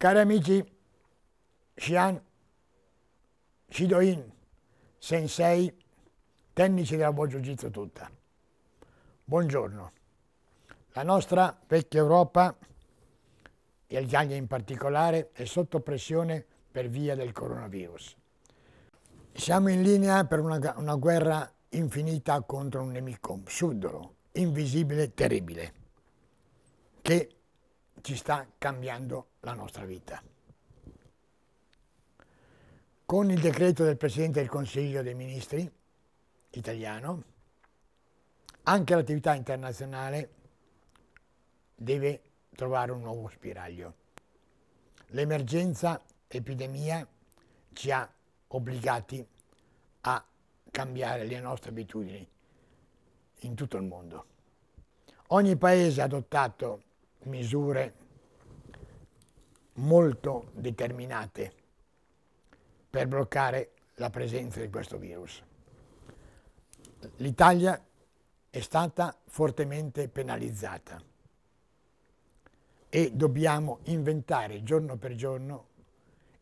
Cari amici, Xian, Shidoin, Sensei, tecnici della Buon Jitsu tutta. Buongiorno. La nostra vecchia Europa, e il Ghana in particolare, è sotto pressione per via del coronavirus. Siamo in linea per una, una guerra infinita contro un nemico subdolo, invisibile, e terribile, che ci sta cambiando la nostra vita. Con il decreto del Presidente del Consiglio dei Ministri italiano, anche l'attività internazionale deve trovare un nuovo spiraglio. L'emergenza epidemia ci ha obbligati a cambiare le nostre abitudini in tutto il mondo. Ogni paese ha adottato misure molto determinate per bloccare la presenza di questo virus. L'Italia è stata fortemente penalizzata e dobbiamo inventare giorno per giorno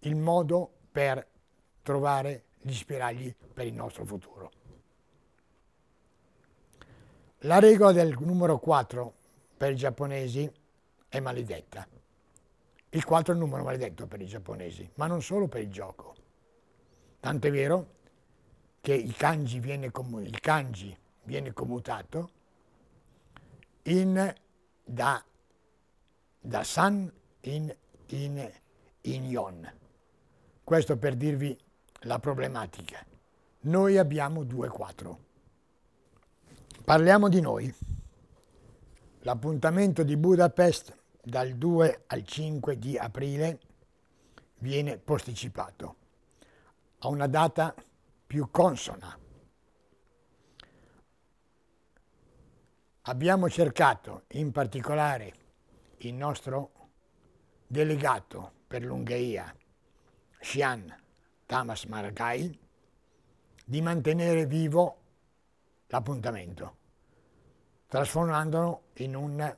il modo per trovare gli spiragli per il nostro futuro. La regola del numero 4 per i giapponesi è maledetta. Il 4 è un numero maledetto per i giapponesi, ma non solo per il gioco. Tant'è vero che il kanji viene, il kanji viene commutato in, da, da, san in, in, in yon. Questo per dirvi la problematica. Noi abbiamo due 4 Parliamo di noi. L'appuntamento di Budapest dal 2 al 5 di aprile viene posticipato a una data più consona. Abbiamo cercato in particolare il nostro delegato per l'Ungheria, Sian Tamas Maragai, di mantenere vivo l'appuntamento, trasformandolo in un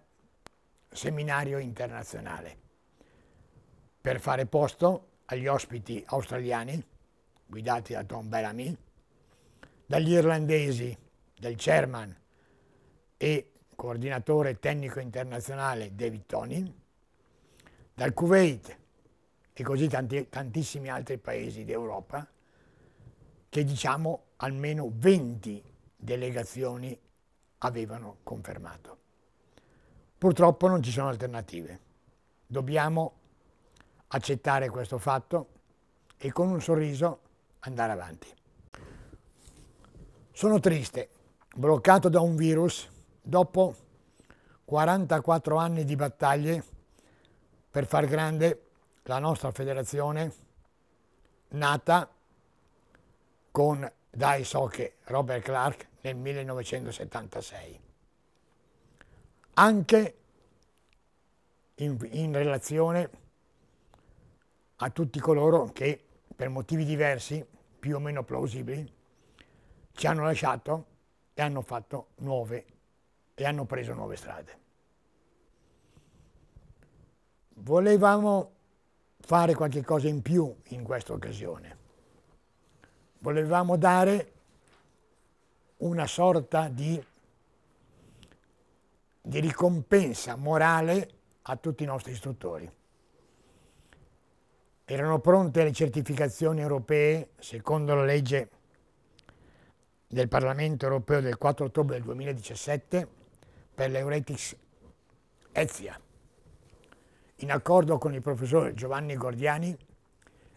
seminario internazionale per fare posto agli ospiti australiani, guidati da Tom Bellamy, dagli irlandesi, del chairman e coordinatore tecnico internazionale David Tony, dal Kuwait e così tanti, tantissimi altri paesi d'Europa, che diciamo almeno 20 delegazioni avevano confermato. Purtroppo non ci sono alternative. Dobbiamo accettare questo fatto e con un sorriso andare avanti. Sono triste, bloccato da un virus, dopo 44 anni di battaglie per far grande la nostra federazione nata con Dai Socche Robert Clark nel 1976 anche in, in relazione a tutti coloro che per motivi diversi, più o meno plausibili, ci hanno lasciato e hanno fatto nuove e hanno preso nuove strade. Volevamo fare qualche cosa in più in questa occasione. Volevamo dare una sorta di di ricompensa morale a tutti i nostri istruttori. Erano pronte le certificazioni europee, secondo la legge del Parlamento europeo del 4 ottobre del 2017, per l'Euretics Ezia. In accordo con il professor Giovanni Gordiani,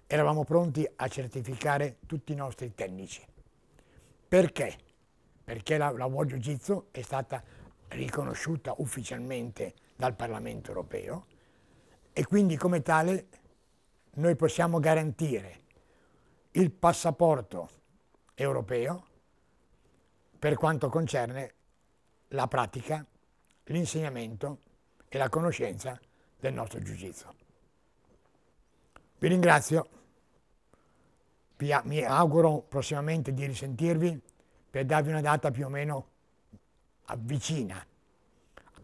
eravamo pronti a certificare tutti i nostri tecnici. Perché? Perché la, la World Jiu Jitsu è stata riconosciuta ufficialmente dal Parlamento europeo e quindi come tale noi possiamo garantire il passaporto europeo per quanto concerne la pratica, l'insegnamento e la conoscenza del nostro giudizio. Vi ringrazio, vi, mi auguro prossimamente di risentirvi per darvi una data più o meno avvicina.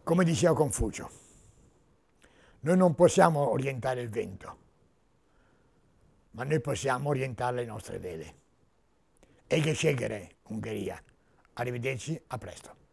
Come diceva Confucio, noi non possiamo orientare il vento, ma noi possiamo orientare le nostre vele. E che scegliere, Ungheria. Arrivederci, a presto.